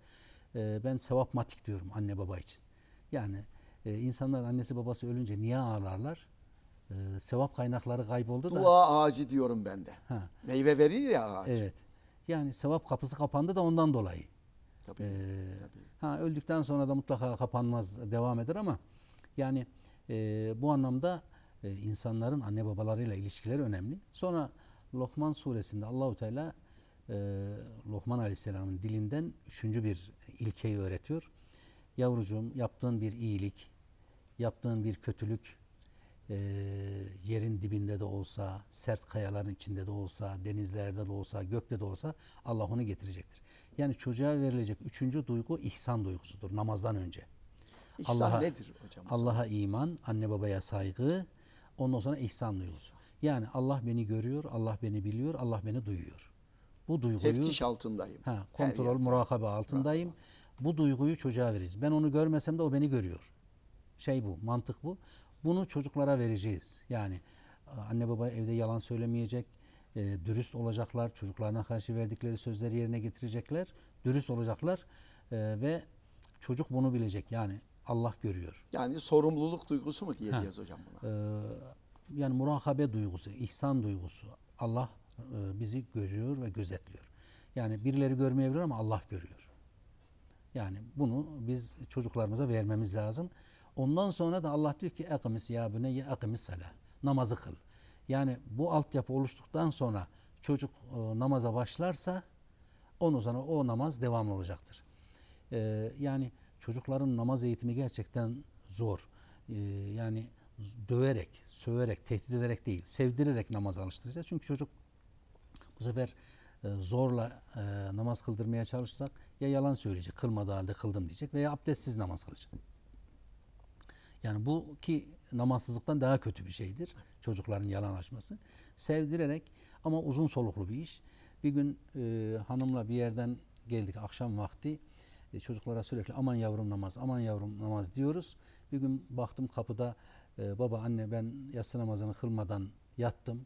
Ee, ben matik diyorum anne baba için. Yani e, insanlar annesi babası ölünce niye ağlarlar? Ee, sevap kaynakları kayboldu Dua da. Dua ağacı diyorum ben de. Ha. Meyve veriyor ya ağaç. Evet. Yani sevap kapısı kapandı da ondan dolayı. Tabii, ee, tabii. Ha öldükten sonra da mutlaka kapanmaz, devam eder ama yani e, bu anlamda e, insanların anne babalarıyla ilişkileri önemli. Sonra Lokman suresinde Allahu Teala e, Lokman Aleyhisselam'ın dilinden üçüncü bir ilkeyi öğretiyor. Yavrucuğum yaptığın bir iyilik, yaptığın bir kötülük e, yerin dibinde de olsa, sert kayaların içinde de olsa, denizlerde de olsa, gökte de olsa Allah onu getirecektir. Yani çocuğa verilecek üçüncü duygu ihsan duygusudur namazdan önce. İhsan Allah'a, nedir hocam? Allah'a iman, anne babaya saygı, Ondan sonra ihsan duygusu. Yani Allah beni görüyor, Allah beni biliyor, Allah beni duyuyor. Bu duyguyu teftiş altındayım. Ha, kontrol, murakabe altındayım. Rahat. Bu duyguyu çocuğa veririz. Ben onu görmesem de o beni görüyor. Şey bu, mantık bu. Bunu çocuklara vereceğiz. Yani e, anne baba evde yalan söylemeyecek, e, dürüst olacaklar, çocuklarına karşı verdikleri sözleri yerine getirecekler, dürüst olacaklar e, ve çocuk bunu bilecek. Yani Allah görüyor. Yani sorumluluk duygusu mu diyeceğiz ha. hocam buna? Ee, yani murahabe duygusu, ihsan duygusu. Allah e, bizi görüyor ve gözetliyor. Yani birileri görmeyebilir ama Allah görüyor. Yani bunu biz çocuklarımıza vermemiz lazım. Ondan sonra da Allah diyor ki ekmis ya büneyye ekmis sala. Namazı kıl. Yani bu altyapı oluştuktan sonra çocuk e, namaza başlarsa onun sonra o namaz devamlı olacaktır. Ee, yani çocukların namaz eğitimi gerçekten zor. Ee, yani döverek, söverek, tehdit ederek değil, sevdirerek namaz alıştıracağız. Çünkü çocuk bu sefer e, zorla e, namaz kıldırmaya çalışsak ya yalan söyleyecek, kılmadığı halde kıldım diyecek veya abdestsiz namaz kılacak. Yani bu ki namazsızlıktan daha kötü bir şeydir çocukların yalanlaşması. Sevdirerek ama uzun soluklu bir iş. Bir gün e, hanımla bir yerden geldik akşam vakti e, çocuklara sürekli aman yavrum namaz, aman yavrum namaz diyoruz. Bir gün baktım kapıda e, baba anne ben yatsı namazını kılmadan yattım.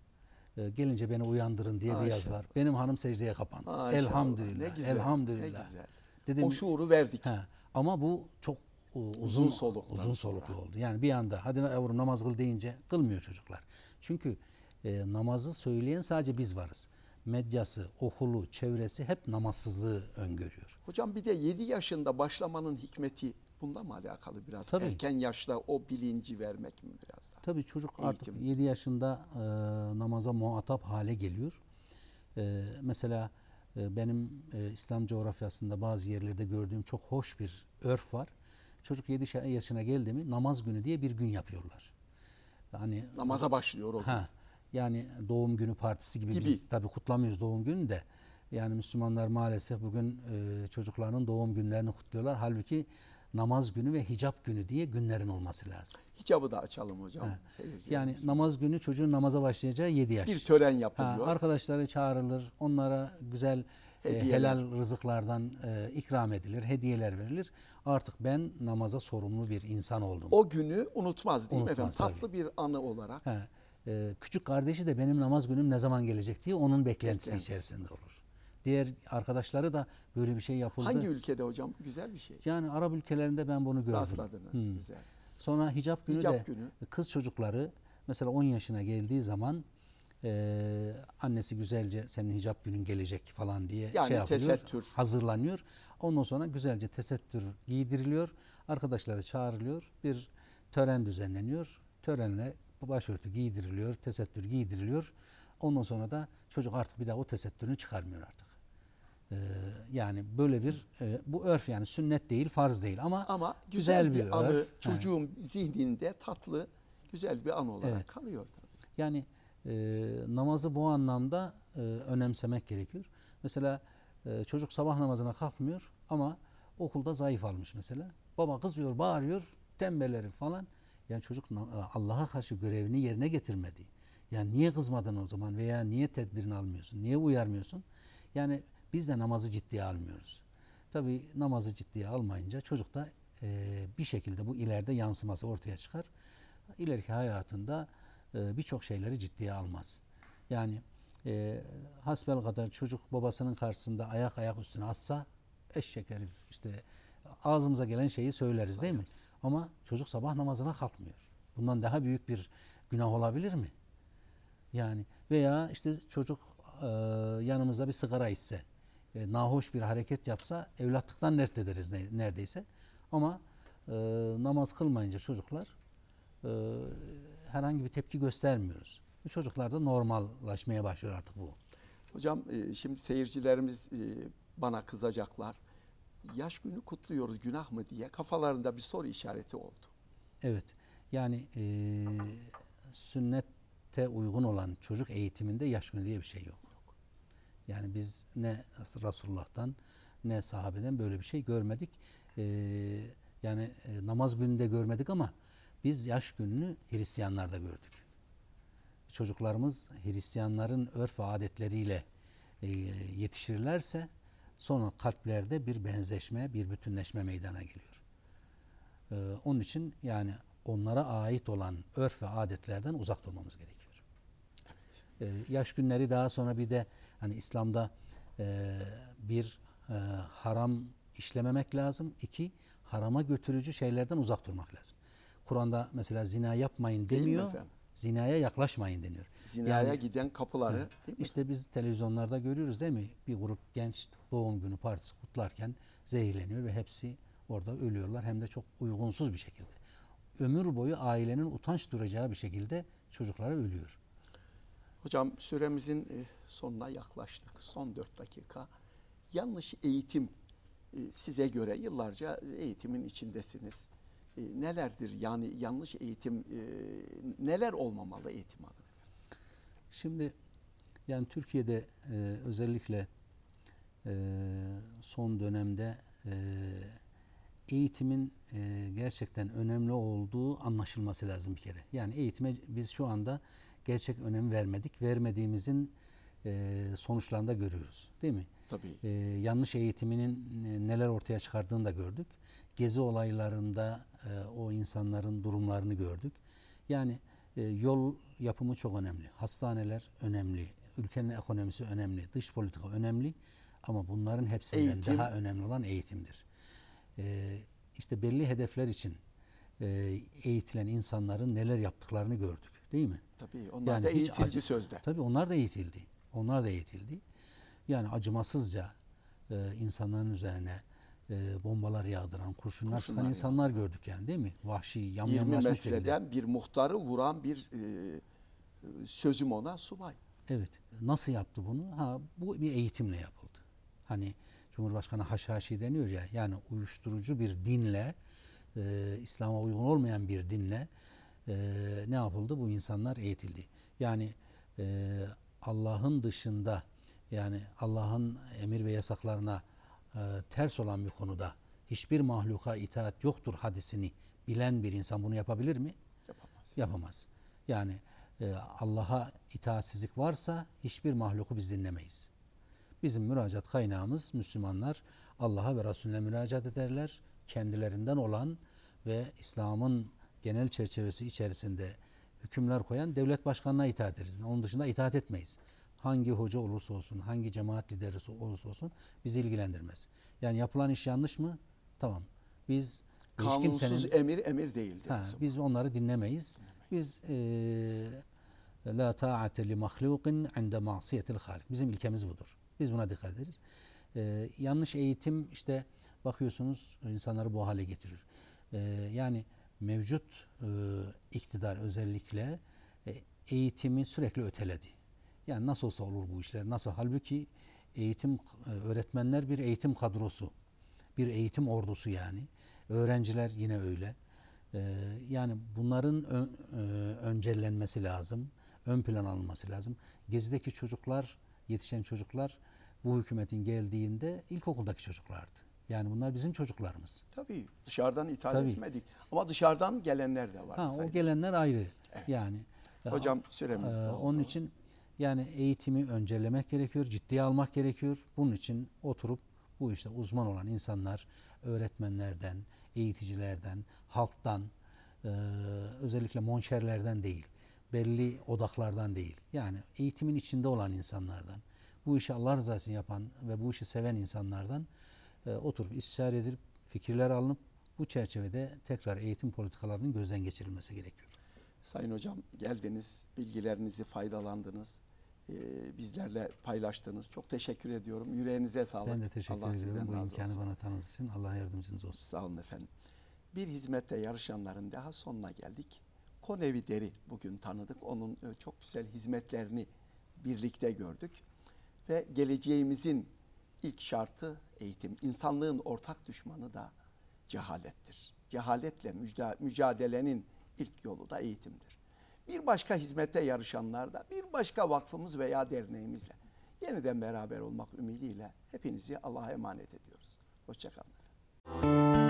E, gelince beni uyandırın diye Haşa. bir yaz var. Benim hanım secdeye kapandı. Haşa elhamdülillah. Ne güzel, elhamdülillah. Ne güzel. Dedim, o şuuru verdik. He, ama bu çok uzun, uzun soluklu. Uzun soluklu sonra. oldu. Yani bir anda hadi yavrum namaz kıl deyince kılmıyor çocuklar. Çünkü e, namazı söyleyen sadece biz varız medyası, okulu, çevresi hep namazsızlığı öngörüyor. Hocam bir de 7 yaşında başlamanın hikmeti bunda mı alakalı biraz? Tabii. Erken yaşta o bilinci vermek mi biraz daha? Tabii çocuk Eğitim. artık 7 yaşında e, namaza muhatap hale geliyor. E, mesela e, benim e, İslam coğrafyasında bazı yerlerde gördüğüm çok hoş bir örf var. Çocuk 7 yaşına geldi mi namaz günü diye bir gün yapıyorlar. Yani namaza başlıyor o gün. Yani doğum günü partisi gibi, gibi. biz tabii kutlamıyoruz doğum günü de. Yani Müslümanlar maalesef bugün e, çocuklarının doğum günlerini kutluyorlar. Halbuki namaz günü ve hicap günü diye günlerin olması lazım. Hicabı da açalım hocam. Yani namaz günü çocuğun namaza başlayacağı 7 yaş. Bir tören yapılıyor. Ha, arkadaşları çağrılır. Onlara güzel e, helal rızıklardan e, ikram edilir. Hediyeler verilir. Artık ben namaza sorumlu bir insan oldum. O günü unutmaz değil Unutmaz, mi efendim? Tatlı tabii. bir anı olarak. He. Ee, küçük kardeşi de benim namaz günüm ne zaman gelecek diye onun beklentisi Beklentisi. içerisinde olur. Diğer arkadaşları da böyle bir şey yapıldı. Hangi ülkede hocam? Güzel bir şey. Yani Arap ülkelerinde ben bunu gördüm. Rastladınız. Hmm. Güzel. Sonra hicap günü Hicap de günü. kız çocukları mesela 10 yaşına geldiği zaman e, annesi güzelce senin hicap günün gelecek falan diye Yani şey yapıyor. tesettür. Hazırlanıyor. Ondan sonra güzelce tesettür giydiriliyor. Arkadaşları çağrılıyor. Bir tören düzenleniyor. Törenle başörtü giydiriliyor, tesettür giydiriliyor. Ondan sonra da çocuk artık bir daha o tesettürünü çıkarmıyor artık. Ee, yani böyle bir e, bu örf yani sünnet değil, farz değil ama, ama güzel, güzel bir, bir anı örf. çocuğun yani. zihninde tatlı güzel bir an olarak evet. kalıyor. Tabii. Yani e, namazı bu anlamda e, önemsemek gerekiyor. Mesela e, çocuk sabah namazına kalkmıyor ama okulda zayıf almış mesela. Baba kızıyor, bağırıyor, tembelleri falan. Yani çocuk Allah'a karşı görevini yerine getirmedi. Yani niye kızmadın o zaman veya niye tedbirini almıyorsun? Niye uyarmıyorsun? Yani biz de namazı ciddiye almıyoruz. Tabi namazı ciddiye almayınca çocukta e, bir şekilde bu ileride yansıması ortaya çıkar. İleriki hayatında e, birçok şeyleri ciddiye almaz. Yani e, hasbel kadar çocuk babasının karşısında ayak ayak üstüne assa eşek herif işte ağzımıza gelen şeyi söyleriz değil mi? Ama çocuk sabah namazına kalkmıyor. Bundan daha büyük bir günah olabilir mi? Yani veya işte çocuk e, yanımızda bir sigara içse, e, nahoş bir hareket yapsa evlatlıktan nert ederiz ne, neredeyse. Ama e, namaz kılmayınca çocuklar e, herhangi bir tepki göstermiyoruz. E, çocuklar da normallaşmaya başlıyor artık bu. Hocam e, şimdi seyircilerimiz e, bana kızacaklar yaş günü kutluyoruz günah mı diye kafalarında bir soru işareti oldu. Evet yani e, sünnette uygun olan çocuk eğitiminde yaş günü diye bir şey yok. yok. Yani biz ne Resulullah'tan ne sahabeden böyle bir şey görmedik. E, yani e, namaz gününde görmedik ama biz yaş gününü Hristiyanlarda gördük. Çocuklarımız Hristiyanların örf ve adetleriyle e, yetişirlerse Sonra kalplerde bir benzeşme, bir bütünleşme meydana geliyor. Ee, onun için yani onlara ait olan örf ve adetlerden uzak durmamız gerekiyor. Evet. Ee, yaş günleri daha sonra bir de hani İslam'da e, bir e, haram işlememek lazım. İki, harama götürücü şeylerden uzak durmak lazım. Kur'an'da mesela zina yapmayın demiyor. Değil mi efendim? zinaya yaklaşmayın deniyor. Zinaya yani, giden kapıları. Evet, değil mi? İşte biz televizyonlarda görüyoruz değil mi? Bir grup genç doğum günü partisi kutlarken zehirleniyor ve hepsi orada ölüyorlar hem de çok uygunsuz bir şekilde. Ömür boyu ailenin utanç duracağı bir şekilde çocuklara ölüyor. Hocam süremizin e, sonuna yaklaştık. Son dört dakika. Yanlış eğitim e, size göre yıllarca e, eğitimin içindesiniz. E, nelerdir? Yani yanlış eğitim e, neler olmamalı eğitim adına? Şimdi yani Türkiye'de e, özellikle e, son dönemde e, eğitimin e, gerçekten önemli olduğu anlaşılması lazım bir kere. Yani eğitime biz şu anda gerçek önem vermedik. Vermediğimizin e, sonuçlarını da görüyoruz. Değil mi? Tabii. E, yanlış eğitiminin e, neler ortaya çıkardığını da gördük gezi olaylarında e, o insanların durumlarını gördük. Yani e, yol yapımı çok önemli. Hastaneler önemli. Ülkenin ekonomisi önemli. Dış politika önemli. Ama bunların hepsinden Eğitim. daha önemli olan eğitimdir. E, işte belli hedefler için e, eğitilen insanların neler yaptıklarını gördük. Değil mi? Tabii. Onlar yani da eğitildi acı, sözde. Tabii onlar da eğitildi. Onlar da eğitildi. Yani acımasızca e, insanların üzerine e, bombalar yağdıran, kurşunlar sıkan yani. insanlar gördük yani değil mi? Vahşi, yamyamlaşmış 20 metreden şekilde. bir muhtarı vuran bir e, sözüm ona subay. Evet. Nasıl yaptı bunu? Ha bu bir eğitimle yapıldı. Hani Cumhurbaşkanı haşhaşi deniyor ya yani uyuşturucu bir dinle e, İslam'a uygun olmayan bir dinle e, ne yapıldı? Bu insanlar eğitildi. Yani e, Allah'ın dışında yani Allah'ın emir ve yasaklarına e, ters olan bir konuda hiçbir mahluka itaat yoktur hadisini bilen bir insan bunu yapabilir mi? Yapamaz. Yapamaz. Yani e, Allah'a itaatsizlik varsa hiçbir mahluku biz dinlemeyiz. Bizim müracaat kaynağımız Müslümanlar Allah'a ve Resulüne müracaat ederler. Kendilerinden olan ve İslam'ın genel çerçevesi içerisinde hükümler koyan devlet başkanına itaat ederiz. Onun dışında itaat etmeyiz hangi hoca olursa olsun, hangi cemaat lideri olursa olsun bizi ilgilendirmez. Yani yapılan iş yanlış mı? Tamam. Biz kanunsuz kimsenin, emir emir değildir. Ha, biz onları dinlemeyiz. dinlemeyiz. Biz e, la ta'ate li mahlukin inde masiyetil halik. Bizim ilkemiz budur. Biz buna dikkat ederiz. E, yanlış eğitim işte bakıyorsunuz insanları bu hale getirir. E, yani mevcut e, iktidar özellikle e, eğitimi sürekli öteledi. Yani nasıl olsa olur bu işler. Nasıl? Halbuki eğitim e, öğretmenler bir eğitim kadrosu. Bir eğitim ordusu yani. Öğrenciler yine öyle. E, yani bunların ön, e, lazım. Ön plan alınması lazım. Gezideki çocuklar, yetişen çocuklar bu hükümetin geldiğinde ilkokuldaki çocuklardı. Yani bunlar bizim çocuklarımız. Tabii dışarıdan ithal Tabii. etmedik. Ama dışarıdan gelenler de var. Ha, o gelenler ayrı. Evet. Yani. E, Hocam süremiz e, Onun için yani eğitimi öncelemek gerekiyor, ciddiye almak gerekiyor. Bunun için oturup bu işte uzman olan insanlar öğretmenlerden, eğiticilerden, halktan, e, özellikle monşerlerden değil, belli odaklardan değil. Yani eğitimin içinde olan insanlardan, bu işi Allah rızası için yapan ve bu işi seven insanlardan e, oturup istişare edip fikirler alınıp bu çerçevede tekrar eğitim politikalarının gözden geçirilmesi gerekiyor. Sayın hocam geldiniz, bilgilerinizi faydalandınız. Ee, bizlerle paylaştığınız Çok teşekkür ediyorum. Yüreğinize sağlık. Ben de teşekkür Allah ediyorum. Bu imkanı olsun. bana tanıdığınız için Allah yardımcınız olsun. Sağ olun efendim. Bir hizmette yarışanların daha sonuna geldik. Konevi Deri bugün tanıdık. Onun e, çok güzel hizmetlerini birlikte gördük. Ve geleceğimizin ilk şartı eğitim. İnsanlığın ortak düşmanı da cehalettir. Cehaletle mücadelenin ilk yolu da eğitimdir bir başka hizmete yarışanlarda, bir başka vakfımız veya derneğimizle yeniden beraber olmak ümidiyle hepinizi Allah'a emanet ediyoruz. Hoşçakalın efendim.